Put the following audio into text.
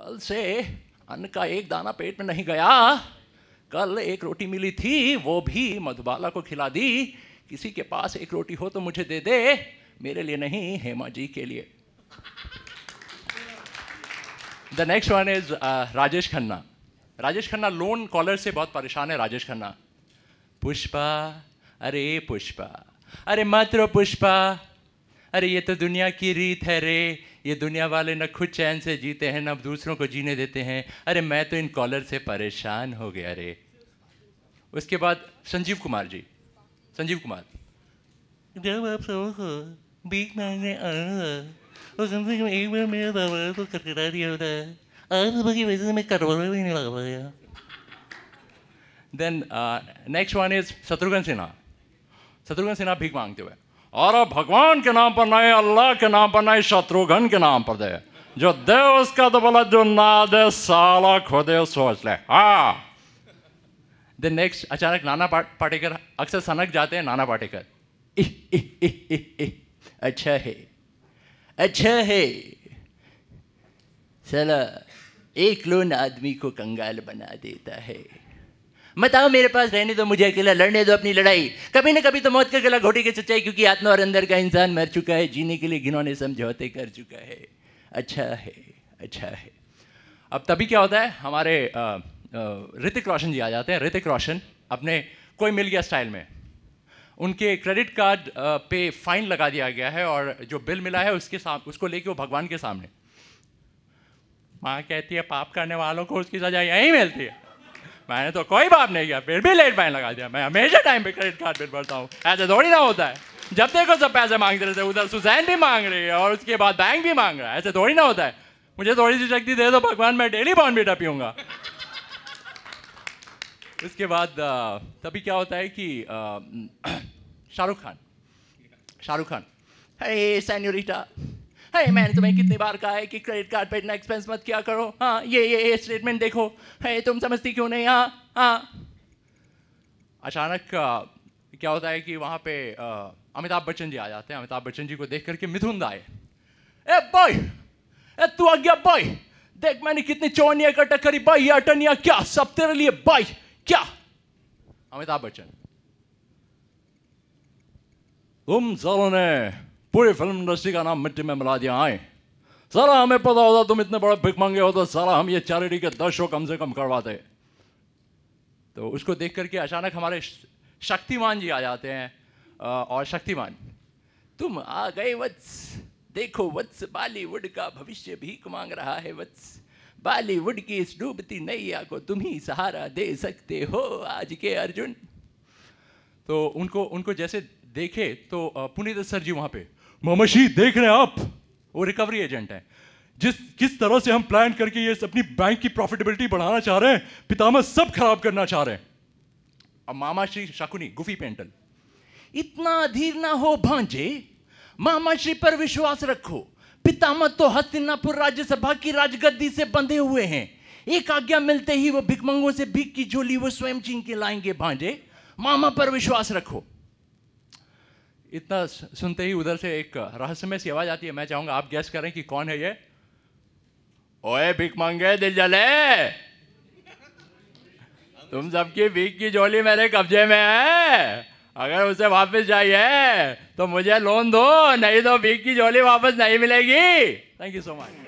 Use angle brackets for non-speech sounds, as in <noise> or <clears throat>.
कल से अन्न का एक दाना पेट में नहीं गया कल एक रोटी मिली थी वो भी मधुबाला को खिला दी किसी के पास एक रोटी हो तो मुझे दे दे मेरे लिए नहीं हेमा जी के लिए the next one is Rajesh Khanna Rajesh Khanna loan caller से बहुत परेशान है राजेश खन्ना पुष्पा अरे पुष्पा अरे मत पुष्पा अरे ये तो दुनिया की रीत है रे ये दुनिया वाले न खुद चैन से जीते हैं न दूसरों को जीने देते हैं अरे मैं तो इन कॉलर से परेशान हो गया रे उसके बाद संजीव कुमार जी संजीव कुमार जब आप सबको बीक मांगने आना कम से कम एक बार मेरे बाबा को तो करकरा दिया होता है आज सुबह तो की वजह से मैं करवाना भी नहीं लगा पाया then next one is Shatrughan Sinha Shatrughan Sinha भीख मांगते हुए और अब भगवान के नाम पर नहीं अल्लाह के नाम पर नहीं शत्रुघ्न के नाम पर दे जो दे उसका तो बोला जो ना दे साला दे सोच ले हा दे नेक्स्ट अचानक नाना पाटेकर अक्सर सनक जाते हैं नाना पाटेकर अच्छा है अच्छा है सला एक लोन आदमी को कंगाल बना देता है मत आओ मेरे पास रहने दो मुझे अकेला लड़ने दो अपनी लड़ाई कभी ना कभी तो मौत का गला घोटी के सच्चाई क्योंकि आत्मा और अंदर का इंसान मर चुका है जीने के लिए घिनौने समझौते कर चुका है अच्छा है अच्छा है अब तभी क्या होता है हमारे ऋतिक रोशन जी आ जाते हैं ऋतिक रोशन अपने कोई मिल गया स्टाइल में उनके क्रेडिट कार्ड पे फाइन लगा दिया गया है और जो बिल मिला है उसके साथ उसको लेके वो भगवान के सामने माँ कहती है पाप करने वालों को उसकी सजा यहीं मिलती है मैंने तो कोई बात नहीं किया फिर भी लेट फाइन लगा दिया मैं हमेशा टाइम पे क्रेडिट कार्ड बिल भरता हूँ ऐसा थोड़ी ना होता है जब देखो सब पैसे मांगते रहते उधर सुसैन भी मांग रही है और उसके बाद बैंक भी मांग रहा है ऐसे थोड़ी ना होता है मुझे थोड़ी सी शक्ति दे दो भगवान मैं डेली बॉर्नबीटा पीऊँगा उसके बाद तभी क्या होता है कि <clears throat> शाहरुख खान शाहरुख खान अरे सैन्यूरिटा है मैंने तुम्हें कितनी बार कहा है कि क्रेडिट कार्ड पे इतना एक्सपेंस मत किया करो हाँ ये ये ये स्टेटमेंट देखो है तुम समझती क्यों नहीं हाँ हाँ अचानक क्या होता है कि वहाँ पे अमिताभ बच्चन जी आ जाते हैं अमिताभ बच्चन जी को देख करके मिथुन दाए ए बॉय ए तू आ गया बॉय देख मैंने कितनी चौनिया कटक करी बाई या टनिया क्या सब तेरे लिए बाई क्या अमिताभ बच्चन तुम सालों ने पूरी फिल्म इंडस्ट्री का नाम मिट्टी में मिला दिया आए सारा हमें पता होता तुम इतने बड़े भिक मांगे हो तो सारा हम ये चैरिटी के दस शो कम से कम करवाते तो उसको देख करके अचानक हमारे शक्तिमान जी आ जाते हैं और शक्तिमान तुम आ गए वत्स देखो वत्स बॉलीवुड का भविष्य भीख मांग रहा है वत्स बॉलीवुड की इस डूबती नैया को तुम ही सहारा दे सकते हो आज के अर्जुन तो उनको उनको जैसे देखे तो पुनीत सर जी वहाँ पे मोमशी देख रहे हैं आप वो रिकवरी एजेंट है जिस किस तरह से हम प्लान करके ये अपनी बैंक की प्रॉफिटेबिलिटी बढ़ाना चाह रहे हैं पितामह सब खराब करना चाह रहे हैं अब मामा श्री शकुनी गुफी पेंटल इतना अधीर ना हो भांजे मामा श्री पर विश्वास रखो पितामह तो हस्तिनापुर राज्यसभा की राजगद्दी से बंधे हुए हैं एक आज्ञा मिलते ही वो भिकमंगों से भीख की झोली वो स्वयं चीन के लाएंगे भांजे मामा पर विश्वास रखो इतना सुनते ही उधर से एक रहस्यमय सी आवाज आती है मैं चाहूंगा आप गैस करें कि कौन है ये ओए भीख मांगे दिल जले तुम सबकी भीख की झोली मेरे कब्जे में है अगर उसे वापस जाइए तो मुझे लोन दो नहीं तो भीख की झोली वापस नहीं मिलेगी थैंक यू सो मच